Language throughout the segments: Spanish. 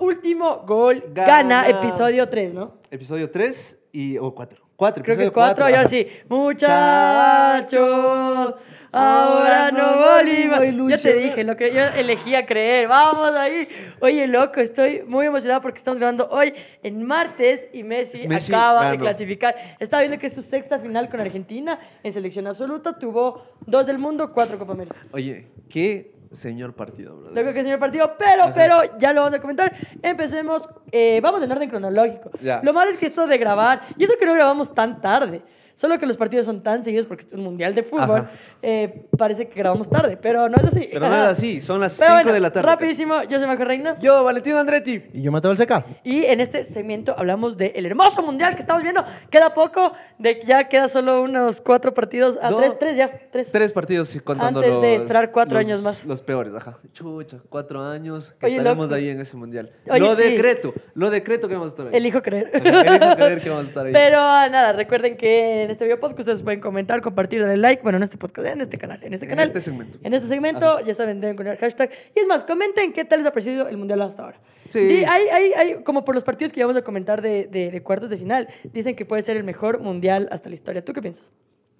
último gol gana, episodio 3, ¿no? Episodio 3 y, o 4. 4 Creo que es 4, yo sí. Muchachos, ahora no volvimos. Yo te dije, lo que yo elegía creer. Vamos ahí. Oye, loco, estoy muy emocionado porque estamos grabando hoy en martes y Messi, acaba ah, de clasificar. Estaba viendo que es su sexta final con Argentina en selección absoluta. Tuvo dos del mundo, cuatro Copa América Oye, qué Señor partido, creo que señor partido, pero, pero, ya lo vamos a comentar. Empecemos, eh, vamos en orden cronológico. Lo malo es que esto de grabar, y eso que no grabamos tan tarde. Solo que los partidos son tan seguidos porque es un mundial de fútbol. Eh, parece que grabamos tarde, pero no es así. Pero no es así, son las 5 de la tarde. Rapidísimo, yo soy Marco Reina. Yo, Valentino Andretti. Y yo, Mateo Seca. Y en este segmento hablamos del hermoso mundial que estamos viendo. Queda poco, de, ya queda solo unos cuatro partidos. Ah, tres, tres ya. Tres. tres partidos contando Antes de esperar cuatro años más. Los peores, ajá. Chucha, cuatro años que estaremos ahí en ese mundial. lo decreto, lo decreto que vamos a estar ahí. Elijo creer. elijo creer que vamos a estar ahí. Pero ah, nada, recuerden que este video podcast ustedes pueden comentar, compartir, darle like, bueno, en este podcast, en este canal, en este canal. este segmento. En este segmento, ya saben, deben poner hashtag. Y es más, comenten qué tal les ha parecido el Mundial hasta ahora. Sí. Y hay, hay, hay, como por los partidos que ya vamos a comentar de, de cuartos de final, dicen que puede ser el mejor Mundial hasta la historia. ¿Tú qué piensas?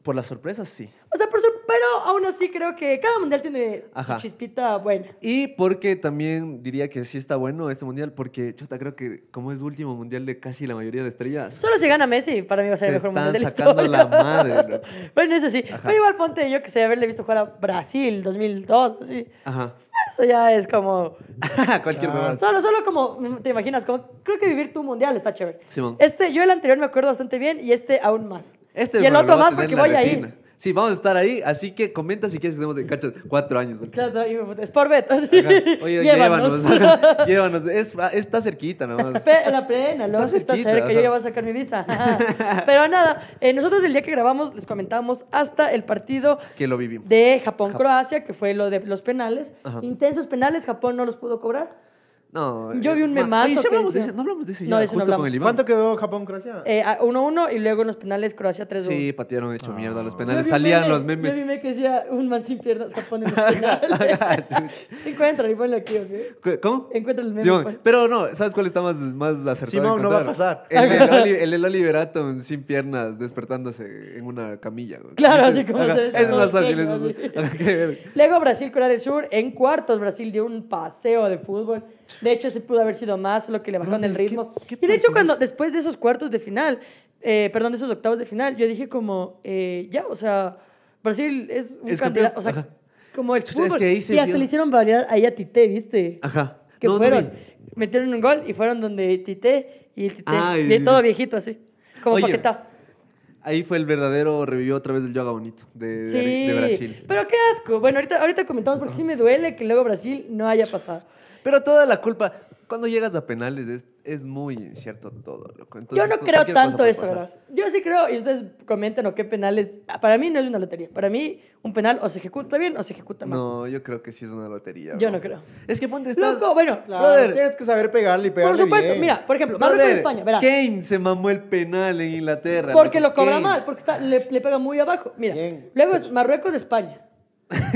Por las sorpresas, sí. O sea, pero aún así creo que cada mundial tiene su chispita buena. Y porque también diría que sí está bueno este mundial, porque chota, creo que como es último mundial de casi la mayoría de estrellas. Solo si gana Messi, para mí va a ser el mejor mundial de la sacando la madre. bueno, eso sí. Pero igual ponte, yo que sé, haberle visto jugar a Brasil 2002, así. Ajá. Eso ya es como... Cualquier Solo, solo como, mm, te imaginas, creo que vivir tu mundial está chévere. Este, yo el anterior me acuerdo bastante bien y este aún más. Este y el otro más porque voy ahí. Sí, vamos a estar ahí, así que comenta si quieres que estemos de cachas cuatro años. Claro, es por beta. Oye, llévanos. Llévanos. está cerquita nomás. La plena, lo. Está, está cerca, yo ya voy a sacar mi visa. Pero nada, eh, nosotros el día que grabamos les comentábamos hasta el partido que lo vivimos. de Japón-Croacia, que fue lo de los penales. Intensos penales, Japón no los pudo cobrar. No. Yo vi un eh, memazo. no hablamos de ese No, de ese no ¿Cuánto quedó Japón-Croacia? Eh, 1-1 y luego en los penales Croacia 3-1. Sí, patearon hecho mierda los ah. penales. Salían los memes. Yo vi un meme que decía un man sin piernas Japón en los penales. Encuentra y ponlo aquí, ¿ok? ¿Cómo? Encuentra el meme. Pues. pero no, ¿sabes cuál está más, más acertado? Simón, no va a pasar. El el sin piernas despertándose en una camilla. Claro, así como se- es más fácil. Luego Brasil, Corea del Sur. En cuartos, Brasil dio un paseo de fútbol. De hecho, se pudo haber sido más, lo que le bajaron el ritmo. y de hecho, cuando después de esos cuartos de final, eh, perdón, de esos octavos de final, yo dije como, eh, ya, o sea, Brasil es un campeón. candidato, o sea, como el pues fútbol. y hasta le hicieron bailar ahí a Tite, ¿viste? Ajá. Que fueron, metieron un gol y fueron donde Tite y Tite, ah, y, todo viejito así, como oye. Ahí fue el verdadero revivió a través del yoga bonito de, sí, Pero qué asco. Bueno, ahorita, ahorita comentamos porque sí me duele que luego Brasil no haya pasado. Pero toda la culpa, cuando llegas a penales es, es muy incierto todo, loco. yo no creo tanto eso, Yo sí creo, y ustedes comenten o qué penales. Para mí no es una lotería. Para mí, un penal o se ejecuta bien o se ejecuta mal. No, yo creo que sí es una lotería. Yo no creo. Es que ponte estás... Loco, bueno, tienes que saber pegarle y pegarle Por supuesto, mira, por ejemplo, Marruecos de España, verás. Kane se mamó el penal en Inglaterra. Porque lo cobra mal, porque está, le, pega muy abajo. Mira, luego es Marruecos-España.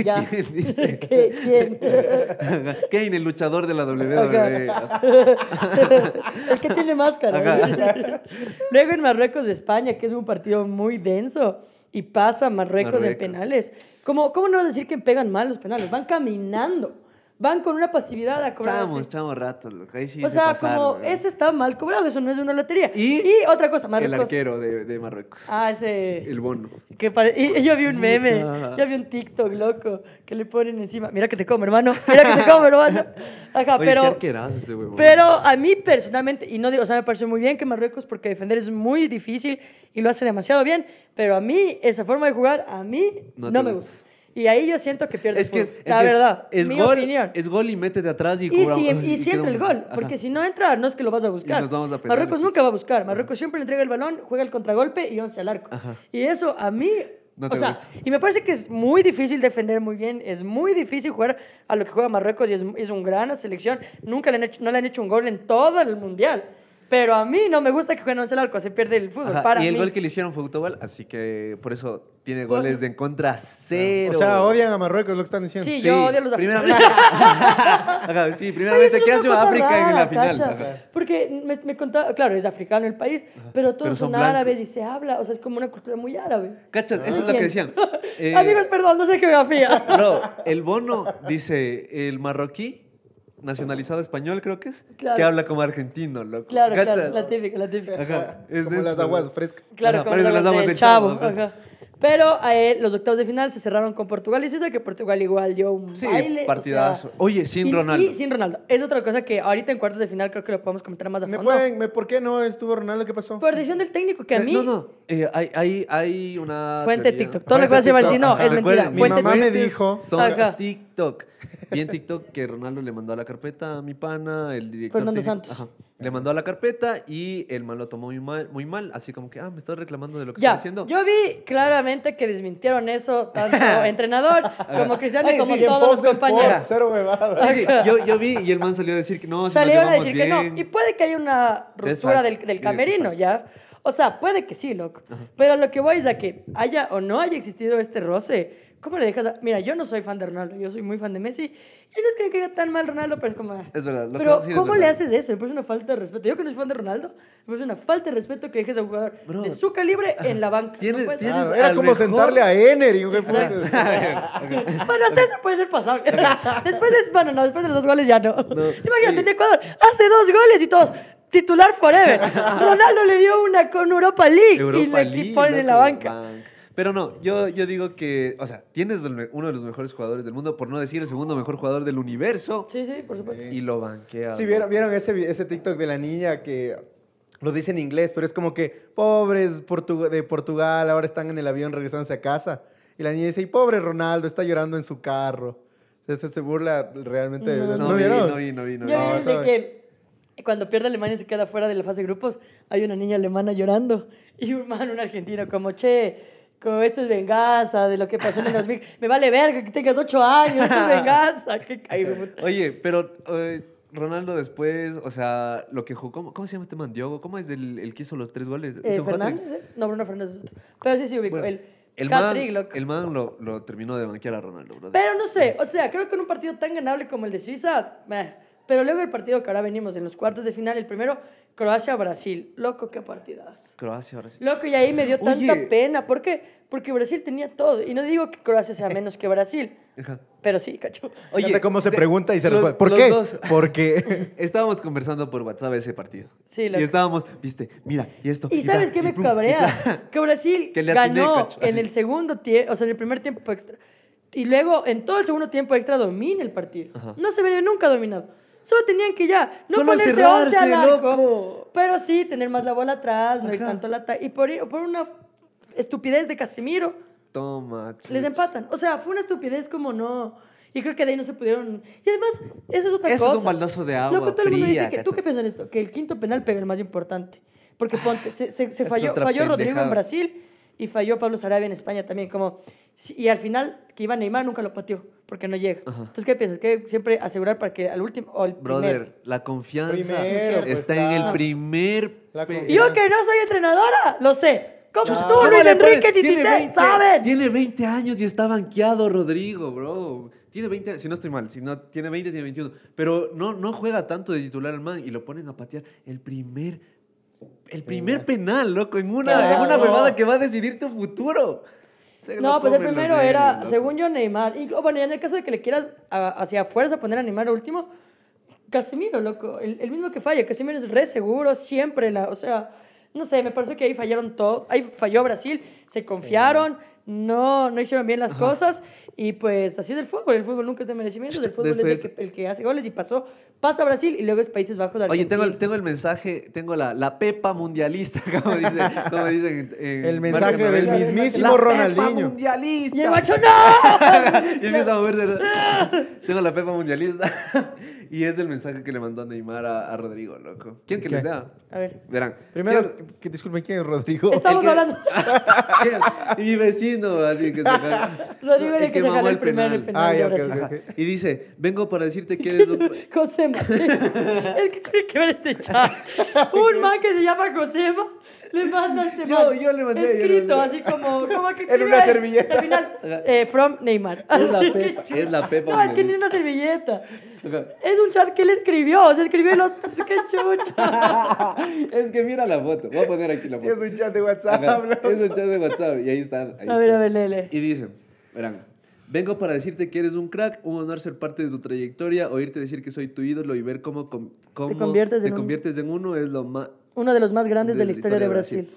¿Quién? Kane, el luchador de la WWE. el que tiene máscara. Luego en Marruecos, de España, que es un partido muy denso. Y pasa Marruecos, de penales. Como ¿Cómo no vas a decir que pegan mal los penales? Van caminando van con una pasividad a cobrar. Estamos, estamos ratos, o sea, como, ese está mal cobrado, eso no es una lotería. Y, otra cosa, Marruecos. El arquero de, Marruecos. Ah, ese. El bono. Que y, yo vi un meme, ah. yo vi un TikTok, loco, que le ponen encima. Mira que te come, hermano. Mira que te come, hermano. Ajá, pero. Pero a mí personalmente, y no digo, o sea, me parece muy bien que Marruecos, porque defender es muy difícil y lo hace demasiado bien, pero a mí esa forma de jugar, a mí no, me gusta. Y ahí yo siento que pierde Es que, la verdad. Es, mi gol, opinión. es gol y de atrás y Y, y, siempre el gol. Porque si no entra, no es que lo vas a buscar. Marruecos nunca va a buscar. Marruecos siempre le entrega el balón, juega el contragolpe y once al arco. Y eso a mí o sea, y me parece que es muy difícil defender muy bien, es muy difícil jugar a lo que juega Marruecos y es, es una gran selección. Nunca le han hecho, no le han hecho un gol en todo el Mundial. Pero a mí no me gusta que jueguen once al arco, se pierde el fútbol. y el gol que le hicieron fue Utobal, así que por eso tiene goles de en contra cero. O sea, odian a Marruecos, lo que están diciendo. Sí, yo odio a los africanos. Ajá, sí, primera vez hace África en la final. Porque me, contaba, claro, es africano el país, pero todos son, árabes y se habla, o sea, es como una cultura muy árabe. Cachas, eso es lo que decían. Eh, Amigos, perdón, no sé geografía. No, el bono dice, el marroquí nacionalizado español, creo que es, que habla como argentino, loco. Claro, claro, la típica, Ajá, es de las aguas frescas. Claro, ajá, como las aguas del chavo. chavo ajá. Pero eh, los octavos de final se cerraron con Portugal y se sabe que Portugal igual dio un sí, partidazo. Oye, sin Ronaldo. Y sin Ronaldo. Es otra cosa que ahorita en cuartos de final creo que lo podemos comentar más a fondo. ¿Por qué no estuvo Ronaldo? ¿Qué pasó? Por decisión del técnico, que a eh, mí... No, no, eh, hay, hay, hay, una... Fuente TikTok. Todo lo que Valentino es mentira. Mi mamá me dijo... TikTok. Y en TikTok que Ronaldo le mandó a la carpeta a mi pana, el director... Fernando Santos. Ajá. Le mandó a la carpeta y el man lo tomó muy mal, así como que, ah, me estás reclamando de lo que ya, haciendo. Yo vi claramente que desmintieron eso, tanto entrenador como Cristiano y como todos los compañeros. sí, yo, yo, vi y el man salió a decir que no. Salió a decir que no. Y puede que haya una ruptura del, del, camerino, ¿ya? O sea, puede que sí, loco. Pero lo que voy es a que haya o no haya existido este roce. ¿Cómo le dejas? Mira, yo no soy fan de Ronaldo, yo soy muy fan de Messi. Y no es que me caiga tan mal Ronaldo, pero es como. Es verdad, lo Pero, ¿cómo le haces eso? Me parece una falta de respeto. Yo que no soy fan de Ronaldo, me parece una falta de respeto que dejes a un jugador de su calibre en la banca. Ah, era como sentarle a Ener y bueno, hasta eso puede ser pasado. después de, bueno, no, después de los dos goles ya no. Imagínate, en Ecuador hace dos goles y todos titular forever. Ronaldo le dio una con Europa League y le ponen en la banca. Pero no, yo, yo digo que, o sea, tienes uno de los mejores jugadores del mundo, por no decir el segundo mejor jugador del universo. Sí, sí, por supuesto. Y lo banquea. Sí, ¿vieron, ese, ese TikTok de la niña que lo dice en inglés, pero es como que, pobres de Portugal, ahora están en el avión regresándose a casa. Y la niña dice, y pobre Ronaldo, está llorando en su carro. O sea, se, burla realmente. No, de... no, no, no vi, no No Yo que cuando pierde Alemania y se queda fuera de la fase de grupos, hay una niña alemana llorando y un man, un argentino, como, che, como esto es venganza de lo que pasó en las 2000. Me vale verga que tengas ocho años, esto es venganza. Oye, pero eh, Ronaldo después, o sea, lo que jugó, ¿cómo, se llama este mandiogo? ¿cómo es el, el que hizo los tres goles? Eh, ¿Fernández No, Bruno Fernández Pero sí, sí, ubico. El, el man, el man lo, lo, terminó de banquear a Ronaldo, Pero no sé, o sea, creo que en un partido tan ganable como el de Suiza, pero luego el partido que ahora venimos en los cuartos de final, el primero, Croacia-Brasil. Loco, qué partidas. Croacia-Brasil. Loco, y ahí me dio tanta pena. ¿Por qué? Porque Brasil tenía todo. Y no digo que Croacia sea eh. menos que Brasil. pero sí, cacho. Oye, cómo se pregunta y se los- responde. ¿Por qué? Porque estábamos conversando por WhatsApp ese partido. Sí, y estábamos, viste, mira, y esto. Y sabes qué me cabrea? Que Brasil ganó en el segundo tiempo, o sea, en el primer tiempo extra. Y luego en todo el segundo tiempo extra domina el partido. No se ve nunca dominado. Solo tenían que ya no ponerse 11 al arco. Pero sí, tener más la bola atrás, no tanto la Y por, una estupidez de Casimiro, Toma. Les empatan. O sea, fue una estupidez como no. Y creo que de ahí no se pudieron. Y además, eso es otra cosa. Eso es un baldazo de agua. Loco, todo el mundo dice que. ¿Tú qué piensas en esto? Que el quinto penal pega el más importante. Porque ponte, se, se, falló, falló Rodrigo en Brasil y falló Pablo Sarabia en España también, como... Y al final, que iba Neymar, nunca lo pateó, porque no llega. Entonces, ¿qué piensas? Que siempre asegurar para que al último o Brother, la confianza pues, está, en el primer... Yo que no soy entrenadora, lo sé. Como tú, Luis Enrique, ni ¿saben? Tiene 20 años y está banqueado Rodrigo, bro. Tiene 20, si no estoy mal, si no tiene 20, tiene 21. Pero no, no juega tanto de titular al man y lo ponen a patear el primer el primer penal, loco, en una, huevada que va a decidir tu futuro. no, pues el primero era, según yo, Neymar. Y, oh, bueno, en el caso de que le quieras hacia fuerza poner a Neymar último, Casemiro, loco, el, mismo que falla. Casemiro es re seguro, siempre, la, o sea, no sé, me parece que ahí fallaron todos. Ahí falló Brasil, se confiaron no, no hicieron bien las cosas y pues así es el fútbol, el fútbol nunca es de merecimiento, el fútbol es el que, hace goles y pasó, pasa Brasil y luego es Países Bajos. Oye, tengo el, tengo el mensaje, tengo la, la pepa mundialista, como, dice, como dicen. el mensaje del mismísimo Ronaldinho. mundialista. Y no. y empieza a moverse. tengo la pepa mundialista. y es el mensaje que le mandó Neymar a, Rodrigo, loco. ¿Quién que les da? A ver. Verán. Primero, que disculpen, ¿quién es Rodrigo? Estamos hablando. y vecino así que Rodrigo el que, mamó el penal. Ah, y dice, vengo para decirte que eres un... Josema. es que tiene que ver este chat. un man que se llama Josema le mandaste este Yo, yo le mandé. Escrito, así como, que En una servilleta. Al final, eh, from Neymar. Es la Pepa, es la Pepa. No, es que ni una servilleta. Es un chat que él escribió, se escribió el otro. ¡Qué chucha! es que mira la foto, voy a poner aquí la foto. Sí, es un chat de WhatsApp. es un chat de WhatsApp y ahí está. a ver, a ver, lele. Y dice, verán, vengo para decirte que eres un crack, un honor ser parte de tu trayectoria, oírte decir que soy tu ídolo y ver cómo, cómo te, conviertes, en uno es lo más uno de los más grandes de, la historia, de Brasil.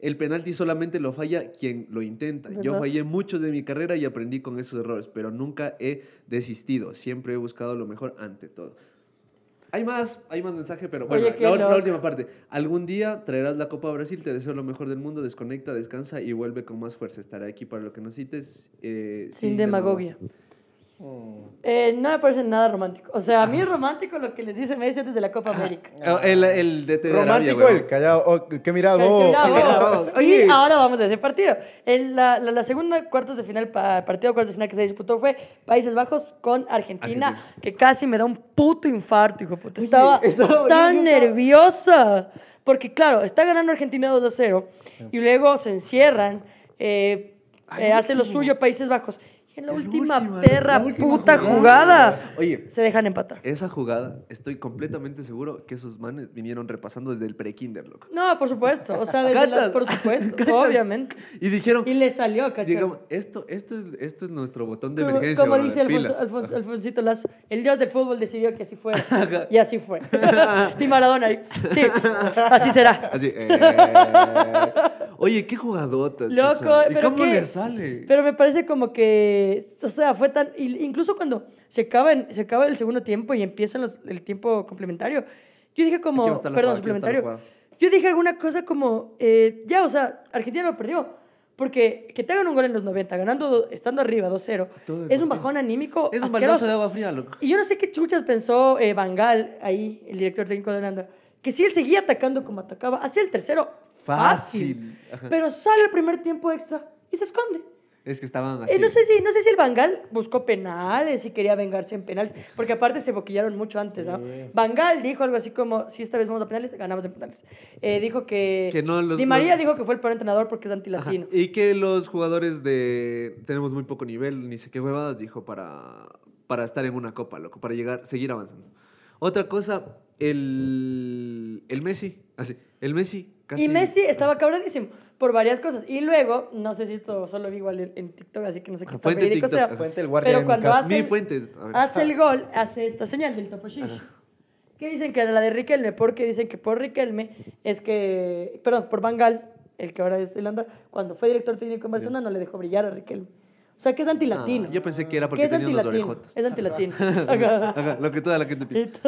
El penalti solamente lo falla quien lo intenta. Yo fallé muchos de mi carrera y aprendí con esos errores, pero nunca he desistido. Siempre he buscado lo mejor ante todo. Hay más, hay más mensaje, pero bueno, la, última parte. Algún día traerás la Copa de Brasil, te deseo lo mejor del mundo, desconecta, descansa y vuelve con más fuerza. Estaré aquí para lo que nos eh, sin, demagogia. Eh, no me parece nada romántico. O sea, a mí romántico lo que les dice Messi antes de la Copa América. Ah, el, el Romántico el callado. Oh, qué mirado. y ahora vamos a ese partido. El, la, la, segunda cuartos de final, partido cuartos de final que se disputó fue Países Bajos con Argentina, que casi me da un puto infarto, hijo puto Estaba tan nerviosa. Porque, claro, está ganando Argentina 2 a 0 y luego se encierran, eh, eh, Hace lo suyo Países Bajos en la, última, perra puta jugada. Oye, se dejan empatar. Esa jugada, estoy completamente seguro que esos manes vinieron repasando desde el pre-kinder, loco. No, por supuesto. O sea, de las, por supuesto, obviamente. Y dijeron. Y le salió, cacho Digamos, esto, esto, es, esto es nuestro botón de emergencia. Como dice Alfonsito Lazo, el dios del fútbol decidió que así fuera. y así fue. y Maradona ahí. Sí, así será. Así, eh. Oye, qué jugadota. Loco, ¿Y pero. ¿Cómo le sale? Pero me parece como que o sea, fue tan. Incluso cuando se acaba, se acaba el segundo tiempo y empieza el tiempo complementario, yo dije como. Perdón, complementario suplementario. Yo dije alguna cosa como. Eh, ya, o sea, Argentina lo perdió. Porque que tengan un gol en los 90, ganando, estando arriba 2-0, es un bajón anímico. Es un balonazo de fría, loco. Y yo no sé qué chuchas pensó eh, Bangal, ahí, el director técnico de Holanda, que si él seguía atacando como atacaba, hacía el tercero fácil. Pero sale el primer tiempo extra y se esconde. Es que estaban eh, así. no sé si, no sé si el Bangal buscó penales y quería vengarse en penales, porque aparte se boquillaron mucho antes, ¿no? dijo algo así como, si esta vez vamos a penales, ganamos en penales. Eh, dijo que... Di María dijo que fue el peor entrenador porque es antilatino. Y que los jugadores de... Tenemos muy poco nivel, ni sé qué huevadas, dijo para, para estar en una copa, loco, para llegar, seguir avanzando. Otra cosa, el, Messi, así, el Messi... y Messi estaba cabradísimo por varias cosas. Y luego, no sé si esto solo vi igual en TikTok, así que no sé qué tan pero cuando hace, el gol, hace esta señal del Topo Que dicen que era la de Riquelme, porque dicen que por Riquelme es que, perdón, por Bangal, el que ahora es el andar, cuando fue director técnico en Barcelona no le dejó brillar a Riquelme. O sea, que es antilatino. Ah, yo pensé que era porque tenía unas orejotas. Es antilatino. Ajá. lo que toda la gente piensa.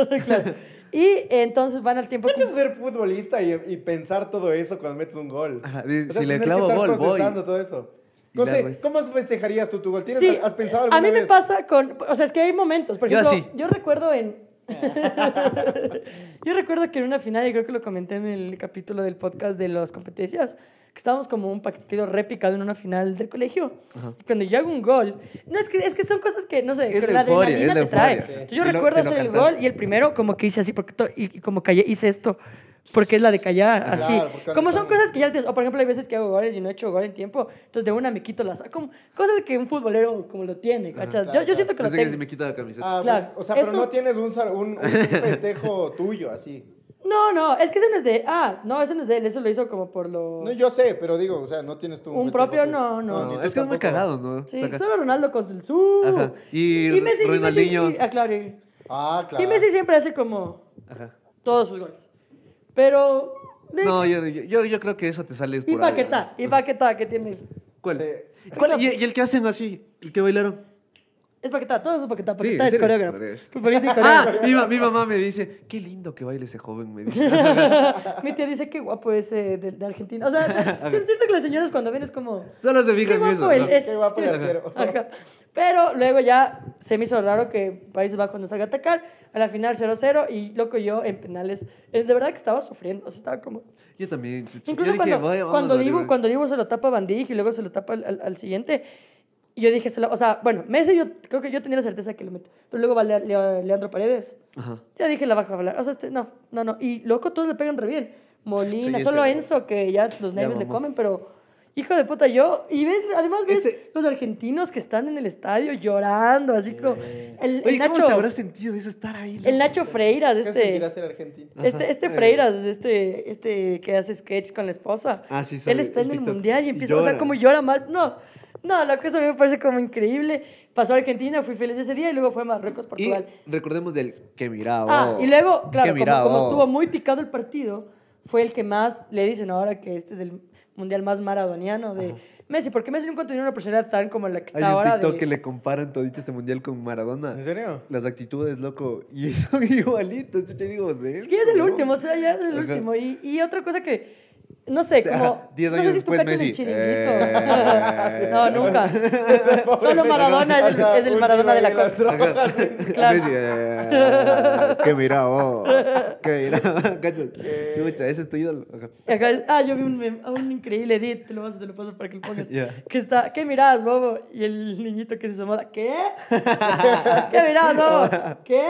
Y, y entonces van al tiempo... Puedes ser futbolista y, pensar todo eso cuando metes un gol. si le clavo que gol, voy. voy. todo eso. ¿cómo festejarías tú tu gol? ¿Tienes, ¿Has pensado alguna A mí me pasa con... O sea, es que hay momentos. Por ejemplo, yo, yo recuerdo en... yo recuerdo que en una final, y creo que lo comenté en el capítulo del podcast de las competencias, que estábamos como un partido réplica en una final del colegio. Cuando yo hago un gol, no es que, es que son cosas que, no sé, la adrenalina te trae. Yo recuerdo hacer el gol y el primero como que hice así, porque y, como callé, hice esto porque es la de callar, así. Como son cosas que ya O por ejemplo, hay veces que hago goles y no he hecho gol en tiempo, entonces de una me quito las. Como, cosas que un futbolero como lo tiene, ¿cachas? yo, siento que lo tengo. si me quita la camiseta. Ah, o sea, pero no tienes un festejo tuyo así. No, no, es que ese no es de. Ah, no, ese no es de él, eso lo hizo como por lo. No, yo sé, pero digo, o sea, no tienes tú. Un, propio, no, no. es que es muy cagado, ¿no? Sí, solo Ronaldo con el su. Ajá. Y, Messi, Ronaldinho. Y y, ah, claro. Ah, Messi siempre hace como. Ajá. Todos sus goles. Pero. No, yo, yo, yo, creo que eso te sale. Y Paquetá, y Paquetá, que tiene. ¿Cuál? Sí. ¿Cuál? ¿Y, ¿Y el que hacen así? ¿El que bailaron? Es paquetá, todo es paquetá, paquetá es coreógrafo. Ah, mi, mamá me dice, qué lindo que baile ese joven, me dice. mi tía dice, qué guapo ese eh, de, Argentina. O sea, es cierto que las señoras cuando ven es como... Solo se fijan en eso. Es. Qué guapo el acero. Pero luego ya se me hizo raro que Países Bajos nos salga a atacar. A la final 0-0 y loco yo en penales. Eh, de verdad que estaba sufriendo, o estaba como... Yo también, Incluso cuando, cuando, Dibu, cuando se lo tapa a Bandij y luego se lo tapa al siguiente, y yo dije, o sea, bueno, Messi yo creo que yo tenía la certeza que lo meto. Pero luego va Leandro Paredes. Ya dije, la baja a hablar. O sea, este, no, no, no. Y loco, todos le pegan re bien. Molina, solo Enzo, que ya los nervios le comen, pero hijo de puta, yo. Y ves, además ves los argentinos que están en el estadio llorando, así como. El, Nacho, ¿cómo se habrá sentido eso estar ahí? El Nacho Freiras, este. Este, este eh. Freiras, este, este que hace sketch con la esposa. Ah, sí, sí. Él está en el, mundial y empieza, a. o sea, como llora mal. No. No, la cosa a mí me parece como increíble. Pasó a Argentina, fui feliz ese día y luego fue a Marruecos, Portugal. recordemos del que miraba. Ah, oh, y luego, claro, como, como, estuvo oh. muy picado el partido, fue el que más le dicen ahora que este es el mundial más maradoniano de. Messi, porque Messi nunca tenía una personalidad tan como la que está Hay un ahora? TikTok que le comparan todito este mundial con Maradona. ¿En serio? Las actitudes, loco, y son igualitos. Yo te digo, de. Es que es el último, o sea, ya es el último. y otra cosa que no sé, como. 10 años no sé si después, Messi. Eh... No, nunca. Solo Maradona es el, es el Maradona de la costa. Claro. Messi, eh... qué mira, Qué mira, eh. Chucha, ese es tu ídolo. ah, yo vi un, un increíble edit, te lo, paso, te lo paso para que lo pongas. Que está, ¿qué miras, bobo? Y el niñito que se llamaba, ¿qué? ¿Qué miradas, bobo? ¿Qué?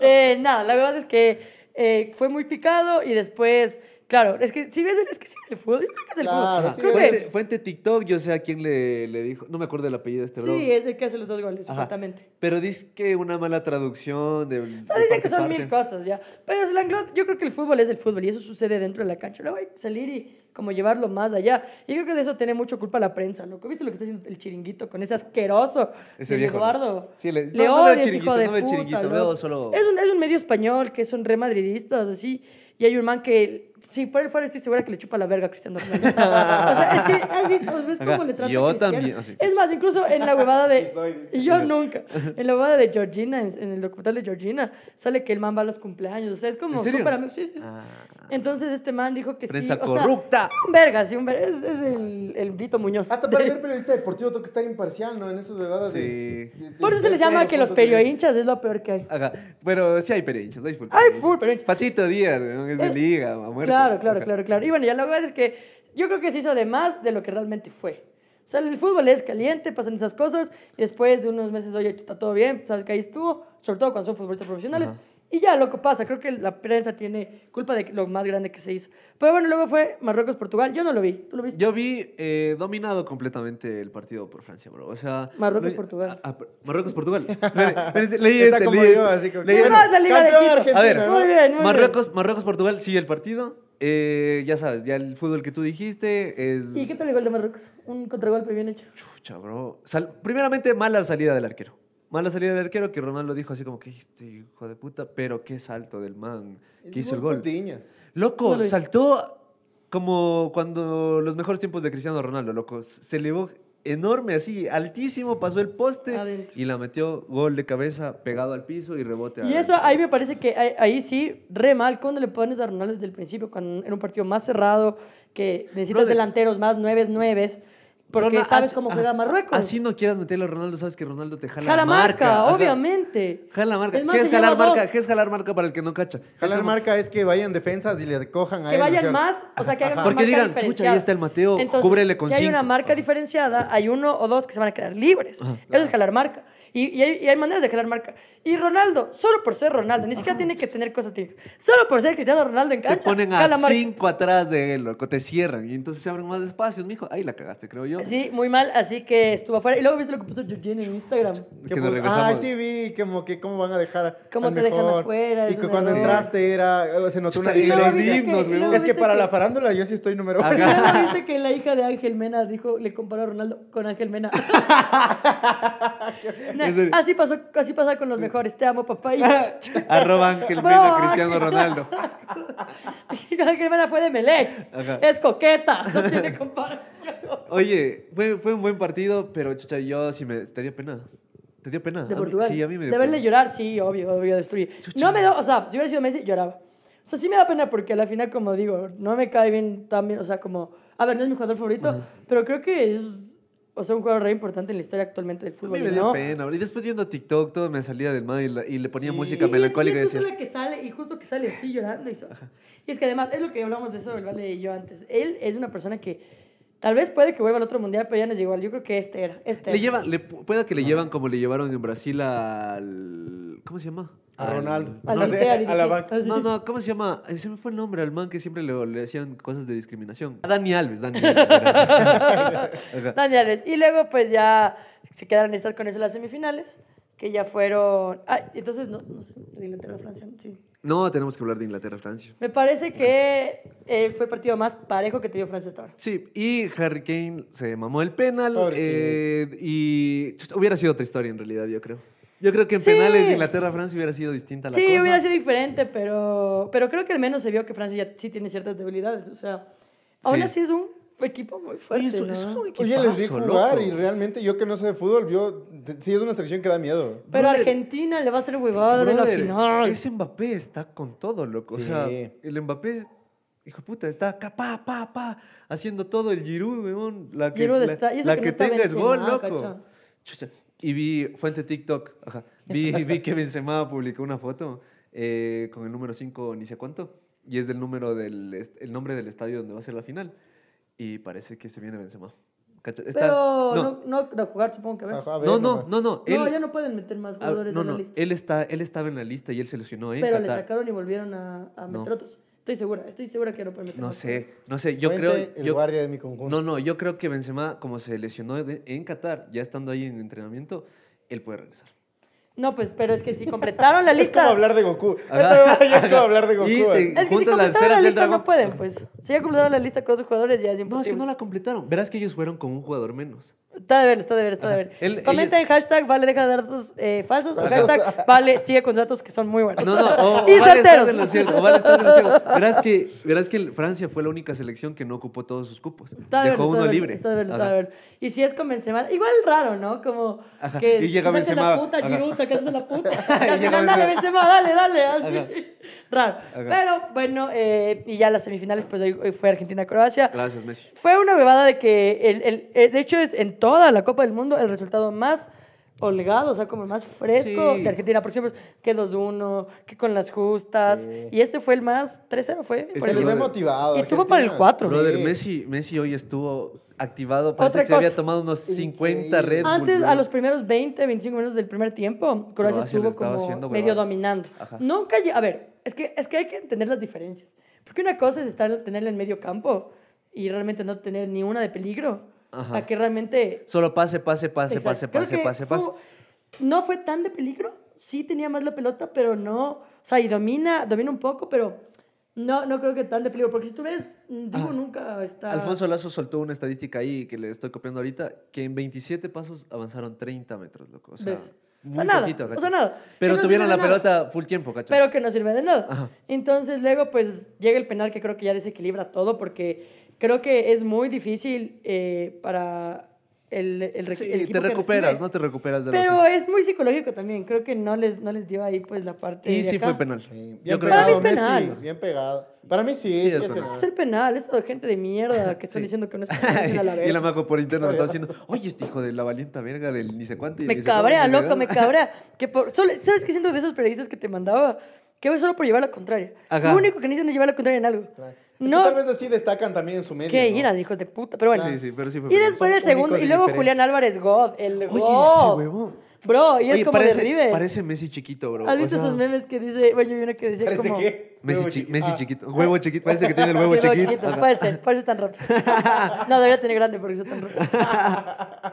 eh, nada, la verdad es que eh, fue muy picado y después Claro, es que si ves el, es que sí, el fútbol, yo creo que es el fútbol. Sí, fuente, TikTok, yo sé a quién le, le, dijo, no me acuerdo del apellido de este bro. Sí, es el que hace los dos goles, justamente. Pero dice que una mala traducción de. O sea, dicen que son mil cosas ya. Pero el anglo, yo creo que el fútbol es el fútbol y eso sucede dentro de la cancha. Luego hay salir y como llevarlo más allá. Y creo que de eso tiene mucho culpa la prensa, loco. ¿Viste lo que está haciendo el chiringuito con ese asqueroso de Eduardo? Sí, le, le no, hijo de puta. Solo... Es, un, es un medio español que son remadridistas, así. Y hay un man que Sí, por el fuera, estoy segura que le chupa la verga a Cristiano Ronaldo. o sea, es que has visto, ¿ves cómo le trata Yo también. Es más, incluso en la huevada de. y yo nunca. En la huevada de Georgina, en, el documental de Georgina, sale que el man va a los cumpleaños. O sea, es como súper amigo. Ah. Entonces este man dijo que sí. O corrupta. un verga, sí, un verga. Es, el, el, Vito Muñoz. Hasta para ser periodista deportivo tengo que estar imparcial, ¿no? En esas huevadas. Sí. De, por eso se les llama que los periohinchas es lo peor que hay. Ajá. Pero sí hay periohinchas, hay full. Hay full periohinchas. Patito Díaz, es de eh, liga, a Claro, claro, claro, claro. Y bueno, ya lo que es que yo creo que se hizo además de lo que realmente fue. O sea, el fútbol es caliente, pasan esas cosas, y después de unos meses, oye, está todo bien, pues, sabes que ahí estuvo, sobre todo cuando son futbolistas profesionales, y ya lo que pasa, creo que la prensa tiene culpa de lo más grande que se hizo. Pero bueno, luego fue Marruecos-Portugal, yo no lo vi, ¿tú lo viste? Yo vi eh, dominado completamente el partido por Francia, bro, o sea... Marruecos-Portugal. Marruecos-Portugal. leí este, leí este, así como, leí de Argentina, A ver, Marruecos, portugal sí, el partido, eh, ya sabes, ya el fútbol que tú dijiste es. ¿Y qué tal el gol de Marruecos? Un contragolpe bien hecho. Chucha, bro. Primeramente, mala salida del arquero. Mala salida del arquero, que Ronaldo dijo así como que este hijo de puta, pero qué salto del man que hizo el gol. Loco, saltó como cuando los mejores tiempos de Cristiano Ronaldo, loco. Se elevó enorme, así, altísimo, pasó el poste y la metió gol de cabeza pegado al piso y rebote. Y eso ahí me parece que ahí, sí, re mal cuando le pones a Ronaldo desde el principio, cuando era un partido más cerrado, que necesitas delanteros más, nueves, nueves. Porque sabes así, cómo juega Marruecos. Así no quieras meterle a Ronaldo, sabes que Ronaldo te jala, jala marca. marca obviamente. Jala marca. ¿Qué es jalar marca? ¿Qué es jalar marca para el que no cacha? Jalar marca es que vayan defensas y le cojan a Que vayan más, o sea, que hagan Porque digan, chucha, ahí está el Mateo, cúbrele con Si hay una marca diferenciada, hay uno o dos que se van a quedar libres. Eso es jalar marca. Y, hay, y, hay, maneras de jalar marca. Y Ronaldo, solo por ser Ronaldo, ni siquiera tiene que tener cosas típicas. Solo por ser Cristiano Ronaldo en cancha. Te ponen a cinco atrás de él, loco, te cierran y entonces se abren más espacios, mijo. Ahí la cagaste, creo yo. Sí, muy mal, así que estuvo afuera. Y luego viste lo que puso Georgina en Instagram. Que nos regresamos. Ah, sí vi, como que cómo van a dejar Cómo te dejan afuera. Y que cuando entraste era, oh, se notó una... Y los himnos, Es que para la farándula yo sí estoy número uno. ¿No viste que la hija de Ángel Mena dijo, le comparó a Ronaldo con Ángel Mena? así, pasó, así pasa con los mejores mejores, te amo, papá. Y... Arroba Ángel Mena, Cristiano Ronaldo. Ángel Mena fue de Melec. Es coqueta, no tiene comparación. Oye, fue, fue un buen partido, pero chucha, yo sí si me. Te dio pena. ¿Te dio pena? De Portugal. Sí, a mí me dio De verle llorar, sí, obvio, obvio, destruye. No me da o sea, si hubiera sido Messi, lloraba. O sea, sí me da pena porque a la final, como digo, no me cae bien tan bien, o sea, como... A ver, no es mi jugador favorito, pero creo que es o sea, un jugador re importante en la historia actualmente del fútbol. A mí me dio pena. Y después viendo TikTok, todo me salía del mal y, le ponía música melancólica. Y, es, y la que sale, y justo que sale así llorando. Y, y es que además, es lo que hablamos de eso el Vale y yo antes. Él es una persona que Tal vez puede que vuelva al otro mundial, pero ya no es igual. Yo creo que este era. Este le le, pueda que le llevan como le llevaron en Brasil al. ¿Cómo se llama? A Ronaldo. no, a, la banca. Ah, no, no, ¿cómo se llama? Se me fue el nombre al man que siempre le, le hacían cosas de discriminación. A Dani Alves, Dani Alves. Dani Alves. Y luego, pues ya se quedaron estas con eso las semifinales, que ya fueron. Ah, entonces, no, no sé, ¿Dile la Francia, sí. No, tenemos que hablar de Inglaterra-Francia. Me parece que eh, fue el partido más parejo que te dio Francia hasta ahora. Sí, y Harry Kane se mamó el penal. Eh, y hubiera sido otra historia en realidad, yo creo. Yo creo que en penales Inglaterra-Francia hubiera sido distinta la sí, cosa. Sí, hubiera sido diferente, pero, pero creo que al menos se vio que Francia ya sí tiene ciertas debilidades. O sea, aún así es un equipo muy fuerte. eso, les vi jugar y realmente yo que no sé de fútbol, yo sí es una selección que da miedo. Pero Argentina le va a ser huevada en la final. Ese Mbappé está con todo, loco. O sea, el Mbappé hijo de puta, está acá, pa, pa, pa, haciendo todo el Giroud, weón. La que, que, tenga es gol, loco. Y vi, fuente TikTok, ajá. Vi, vi que Benzema publicó una foto eh, con el número 5, ni sé cuánto, y es del número del, el nombre del estadio donde va a ser la final y parece que se viene Benzema. Pero no, no, no, jugar supongo que no, no, no, no, ya no pueden meter más ah, jugadores en la lista. Él, está, él estaba en la lista y él se lesionó en ¿eh? Pero le sacaron y volvieron a, meter otros. Estoy segura, estoy segura que no pueden meter No sé, no sé, yo creo... el yo, guardia de mi conjunto. No, no, yo creo que Benzema, como se lesionó en Qatar, ya estando ahí en entrenamiento, él puede regresar. No, pues, pero es que si completaron la lista. es como hablar de Goku. es como hablar de Goku. es que si completaron la lista no pueden, pues. Si ya completaron la lista con otros jugadores, ya es imposible. No, es que no la completaron. Verás que ellos fueron con un jugador menos. Está de ver, está de ver, está de ver. Comenta en hashtag vale deja de dar datos eh, falsos o hashtag vale sigue con datos que son muy buenos. No, no, o- y vale, estás en lo vale, estás en lo cierto. Verás que, Francia fue la única selección que no ocupó todos sus cupos. Dejó uno libre. Está de ver, está de ver. Y si es con Benzema, igual raro, ¿no? Como que y llega la puta, Giroud, la puta. Y al final, dale, Benzema, dale, dale. así. Raro. Pero bueno, eh, y ya las semifinales, pues ahí fue Argentina-Croacia. Gracias, Messi. Fue una huevada de que, el, el- eh, de hecho, es en todo la Copa del Mundo el resultado más holgado, o sea, como más fresco de Argentina. Por ejemplo, que 2-1, que con las justas. Y este fue el más 3-0, fue. motivado. Y tuvo para el 4. Brother, Messi, Messi hoy estuvo activado. Parece que se había tomado unos 50 Red Antes, a los primeros 20, 25 minutos del primer tiempo, Croacia estuvo como medio dominando. Nunca... A ver, es que, es que hay que entender las diferencias. Porque una cosa es estar, tenerla en medio campo y realmente no tener ni una de peligro. Ajá. a que realmente... Solo pase, pase, pase, pase, pase, pase, pase. no fue tan de peligro, sí tenía más la pelota, pero no, o sea, y domina, domina un poco, pero... No, no creo que tan de peligro, porque si tú ves, mm, digo, nunca está... Alfonso Lazo soltó una estadística ahí que le estoy copiando ahorita, que en 27 pasos avanzaron 30 metros, loco. O sea, ¿ves? Muy nada, o sea, nada. Pero tuvieron la pelota full tiempo, cacho. Pero que no sirve de nada. Entonces, luego, pues, llega el penal que creo que ya desequilibra todo, porque creo que es muy difícil eh, para el, el, sí, el te recuperas, no te recuperas de la Pero es muy psicológico también, creo que no les, dio ahí pues la parte Y de sí acá. fue penal. Sí, Yo creo que es bien pegado. Para mí sí, sí es, es, penal. penal. Es el penal, es gente de mierda que están diciendo que no es penal. la verga. y la maco por interno me está diciendo, oye, este hijo de la valienta verga del ni sé cuánto. Me cabrea, loco, me cabrea. que solo, ¿Sabes qué siento de esos periodistas que te mandaba? Que solo por llevar la contraria. Lo único que necesitan es llevar la contraria en algo que tal vez así destacan también en su medio. que hijos de puta. Pero bueno. Sí, sí, pero sí y después el segundo, y luego Julián Álvarez God, el Oye, Ese huevo. Bro, y es como de River Parece Messi chiquito, bro. ¿Has visto esos memes que dice? Bueno, yo vi una que decía como... Messi, chiquito. Messi ah. chiquito. Huevo chiquito. Parece que tiene el huevo, chiquito. Puede ser, tan rápido. no, debería tener grande porque es tan rápido.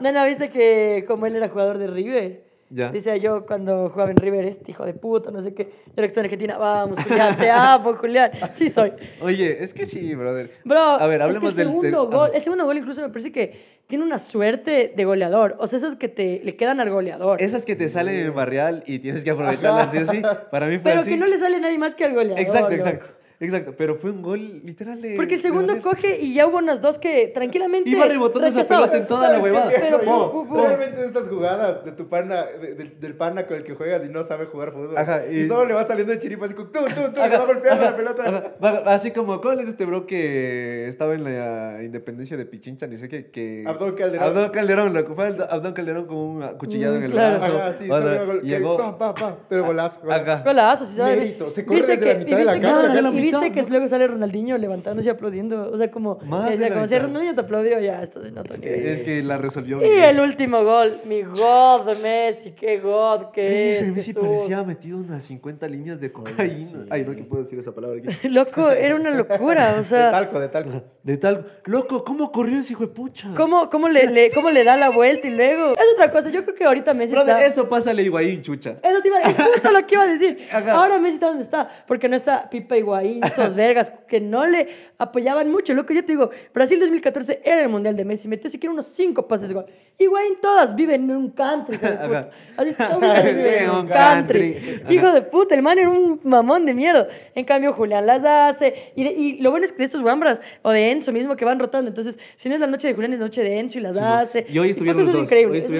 no, no, viste que como él era jugador de River Dice yo cuando jugaba en River, este hijo de puta, no sé qué. Yo era que en Argentina, vamos, Julián, te amo, Julián. Sí soy. Oye, es que sí, brother. Bro, a ver, hablemos es que el segundo gol, El segundo gol incluso me parece que tiene una suerte de goleador. O sea, esas que te le quedan al goleador. Esas que te salen en mm. Barreal barrial y tienes que aprovecharlas, sí o sí. Para mí fue Pero que no le sale a nadie más que al goleador. Exacto, exacto. Exacto, pero fue un gol literal de. Porque el segundo coge y ya hubo unas dos que tranquilamente. Iba rebotando esa pelota en toda la huevada. Realmente esas jugadas de tu pana, del pana con el que juegas y no sabe jugar fútbol. Ajá, y, solo le va saliendo de chiripa así como tú, tú, tú, le va golpeando golpear la pelota. así como, ¿cuál es este bro que estaba en la independencia de Pichincha? Ni sé qué. Que... Abdón Calderón. Abdón Calderón, lo Abdón Calderón con un cuchillado en el brazo. Ajá, llegó. pero golazo. Golazo, sí, se corre desde la mitad de la cancha, dice que luego sale Ronaldinho levantándose y aplaudiendo. O sea, como, Más como si Ronaldinho te aplaudió, ya, esto se nota. Es que la resolvió. Y el último gol, mi God, Messi, qué God, qué Ese Messi parecía metido unas 50 líneas de cocaína. ahí Ay, no, que puedo decir esa palabra Loco, era una locura, o sea. De talco, de talco. De talco. Loco, ¿cómo corrió ese hijo de pucha? ¿Cómo, cómo, le, le, cómo le da la vuelta y luego? Es otra cosa, yo creo que ahorita Messi está... eso pásale Higuaín, chucha. Eso te iba a decir, justo lo que iba a decir. Ahora Messi está donde está, porque no está Pipa Higuaín esos vergas que no le apoyaban mucho. Lo que yo te digo, Brasil 2014 era el mundial de Messi, metió siquiera unos cinco pases gol. Y güey, todas viven en un country. Hijo de en un country. Hijo de puta, el man era un mamón de mierda. En cambio, Julián las hace. Y, lo bueno es que de estos guambras, o de Enzo mismo, que van rotando. Entonces, si no es la noche de Julián, es la noche de Enzo y las hace. Y hoy estuvieron los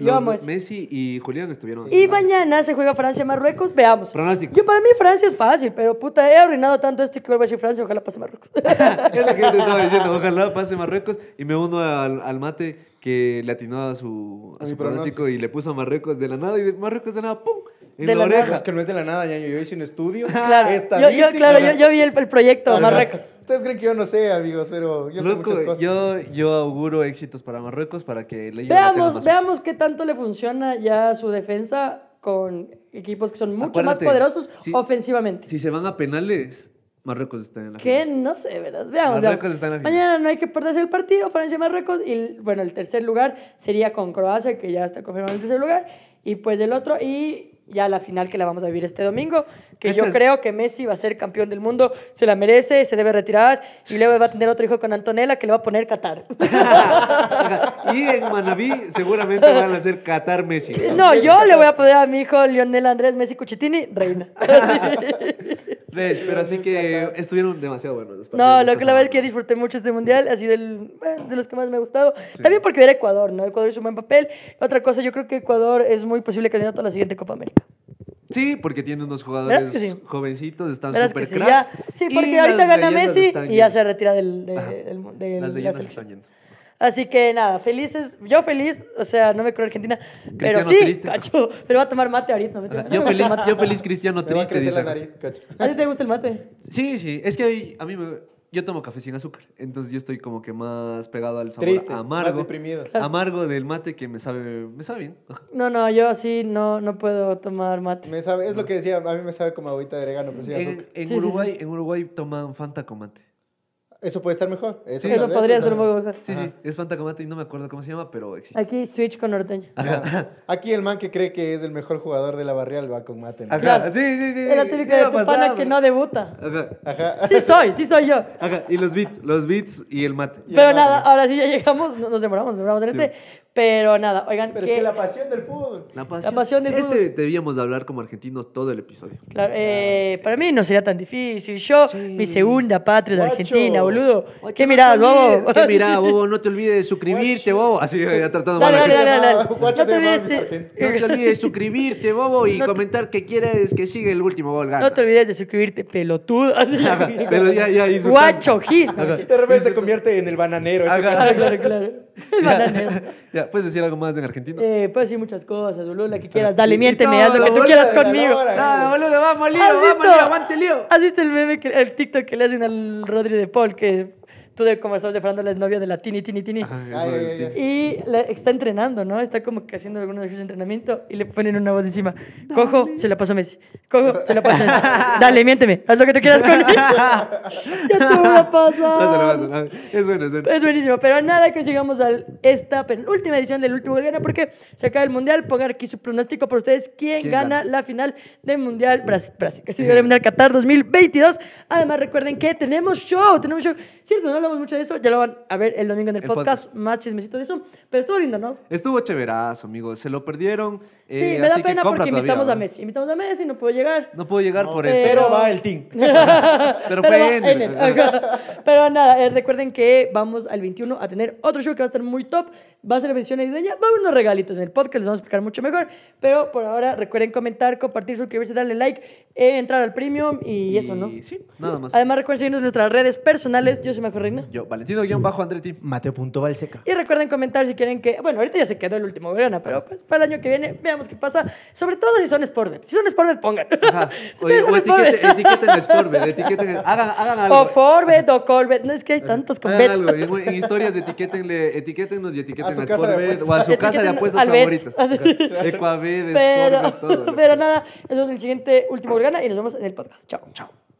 Los, Messi y Julián estuvieron. Y mañana se juega Francia-Marruecos, veamos. Yo para mí Francia es fácil, pero puta, he arruinado tanto este que vuelva a Francia, ojalá pase Marruecos. es lo que estaba diciendo, ojalá pase Marruecos. Y me uno al, mate que le atinó a su, pronóstico y le puso a Marruecos de la nada y de Marruecos de la nada, ¡pum! En de la, oreja. que no es de la nada, ya Yo hice un estudio. Claro, yo, claro yo, vi el, proyecto de Marruecos. Ustedes creen que yo no sé, amigos, pero yo sé muchas cosas. Yo, auguro éxitos para Marruecos para que le Veamos, veamos qué tanto le funciona ya su defensa con equipos que son mucho más poderosos ofensivamente. Si se van a penales, Marruecos está en la final. Que no sé, ¿verdad? Veamos. Marruecos está en Mañana no hay que perderse el partido, Francia-Marruecos. Y bueno, el tercer lugar sería con Croacia, que ya está confirmado en el tercer lugar. Y pues el otro, y ya la final que la vamos a vivir este domingo, que yo creo que Messi va a ser campeón del mundo, se la merece, se debe retirar y luego va a tener otro hijo con Antonella que le va a poner Qatar. y en Manaví seguramente van a ser Qatar Messi. No, yo le voy a poner a mi hijo Lionel Andrés Messi Cuchitini, reina. pero así que estuvieron demasiado buenos los No, lo que la verdad es que disfruté mucho este mundial, ha sido eh, de los que más me ha gustado. También porque era Ecuador, ¿no? Ecuador hizo un buen papel. Otra cosa, yo creo que Ecuador es muy posible candidato a la siguiente Copa América. Sí, porque tiene unos jugadores jovencitos, están súper sí? Sí, porque ahorita gana Messi y ya se retira del, del, del, Las Así que nada, felices. Yo feliz, o sea, no me creo Argentina. pero sí, cacho. Pero va a tomar mate ahorita. No, yo, feliz, yo feliz cristiano me triste. La nariz, cacho. ¿A ti te gusta el mate? Sí, sí. Es que a mí, a me yo tomo café sin azúcar, entonces yo estoy como que más pegado al sabor Triste, amargo, más deprimido. amargo del mate que me sabe, me sabe bien. No, no, yo así no, no puedo tomar mate. Me sabe, es lo que decía, a mí me sabe como agüita de orégano, pero sin azúcar. En Uruguay, en Uruguay toman Fanta con mate. Eso puede estar mejor. Eso, sí, eso podría estar mejor. mejor. Sí, sí, es Fantacomate y no me acuerdo cómo se llama, pero existe. Aquí Switch con orteño. Ajá. Aquí el man que cree que es el mejor jugador de la barrial va con Mate. Ajá. Sí, sí, sí. Es la típica de tu pana que no debuta. Ajá. Ajá. Sí soy, sí soy yo. Ajá. Y los beats, los beats y el mate. pero nada, ahora sí ya llegamos, nos demoramos, nos demoramos en este. Pero nada, oigan. Pero es que la pasión del fútbol. La pasión, del este fútbol. Este debíamos de hablar como argentinos todo el episodio. Claro, eh, para mí no sería tan difícil. Yo, mi segunda patria de Argentina, boludo. ¿Qué mirada, bobo? ¿Qué mirada, bobo? No te olvides de suscribirte, bobo. Así ya eh, tratando mal. Eh. No, te olvides, de... suscribirte, bobo, y comentar que quieres que siga el último gol. No te olvides de suscribirte, pelotudo. Pero ya, ya hizo Guacho, Gil. De repente se convierte en el bananero. Claro, claro, claro. El bananero. ¿puedes decir algo más en argentino? Eh, puedes decir muchas cosas, boludo, la que quieras. Dale, miénteme, haz lo que tú quieras conmigo. Nada, boludo, vamos, lío, vamos, lío, aguante, lío. ¿Has visto el meme, el TikTok que le hacen al Rodri de Paul que tú de comercial de Fernando, es novia de la Tini, Tini, Tini. y está entrenando, ¿no? Está como que haciendo algunos ejercicios de entrenamiento y le ponen una voz encima. Cojo, se la pasó a Messi. Cojo, se la paso a Messi. Dale, miénteme, haz lo que tú quieras con él. ya te voy a pasar. Es bueno, es bueno. Es buenísimo, pero nada que llegamos a esta penúltima edición del último gana porque se acaba el mundial. Pongan aquí su pronóstico por ustedes. ¿Quién, gana, la final del mundial Brasil? Brasil, de mundial Qatar 2022. Además, recuerden que tenemos show, tenemos show. ¿Cierto? ¿No? hablamos mucho de eso, ya lo van a ver el domingo en el, podcast, más chismecito de eso. Pero estuvo lindo, ¿no? Estuvo chéverazo, amigo. Se lo perdieron. sí, eh, me da pena porque invitamos a Messi. Invitamos a Messi, no puedo llegar. No puedo llegar por pero... esto. Pero va el team. pero, fue Pero nada, eh, recuerden que vamos al 21 a tener otro show que va a estar muy top. Va a ser la mención Idaña Va a haber unos regalitos en el podcast, les vamos a explicar mucho mejor. Pero por ahora, recuerden comentar, compartir, suscribirse, darle like, eh, entrar al premium y, eso, ¿no? Sí, nada más. Además, recuerden seguirnos en nuestras redes personales. Yo soy mejor yo, Valentino-Andretti. Mateo.valseca. Y recuerden comentar si quieren que. Bueno, ahorita ya se quedó el último verano, pero pues para el año que viene veamos qué pasa. Sobre todo si son Sportbet. Si son Sportbet, pongan. o etiqueten, etiqueten Sportbet. Etiqueten, hagan, hagan algo. O Forbet o Colbet. No es que hay tantos con En historias etiquétenle, etiquétenos y etiqueten a, o a su casa de apuestas favoritas. Ah, Ecuabet, Sportbet, todo. Pero nada, nos vemos en el siguiente último verano y nos vemos en el podcast. Chao. Chao.